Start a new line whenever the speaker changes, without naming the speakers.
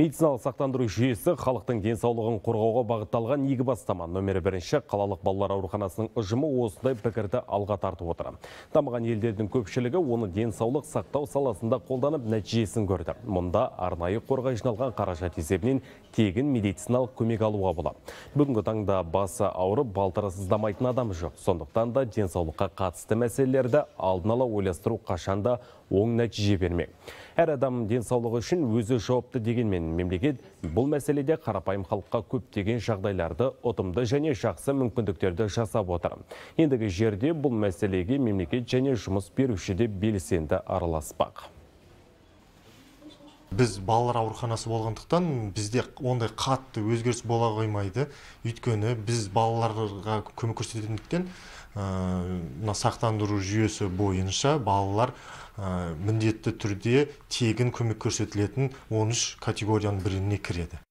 медициналық сақтандыру жүйесі халықтың денсаулығын қорғауға бағытталған егі бастама нөмірі бірінші қалалық балалар ауруханасының ұжымы осындай пікірді алға тартып отыр дамыған елдердің көпшілігі оны денсаулық сақтау саласында қолданып нәтижесін көрді мұнда арнайы қорға жиналған қаражат есебінен тегін медициналық көмек алуға болады бүгінгі таңда басы ауырып балтыры сыздамайтын адам жоқ сондықтан да денсаулыққа қатысты мәселелерді алдын ала ойластыру қашанда оң нәтиже бермек әр адам денсаулығы үшін өзі жауапты дегенмен мемлекет бұл мәселеде қарапайым халыққа көптеген жағдайларды ұтымды және жақсы мүмкіндіктерді жасап отыр ендігі жерде бұл мәселеге мемлекет және жұмыс беруші де белсенді араласпақ біз
балалар ауруханасы болғандықтан бізде ондай қатты өзгеріс бола қоймайды өйткені біз балаларға көмек көрсететіндіктен мына ә, сақтандыру жүйесі бойынша балалар ә, міндетті түрде тегін көмек көрсетілетін 13 категорияның біріне кіреді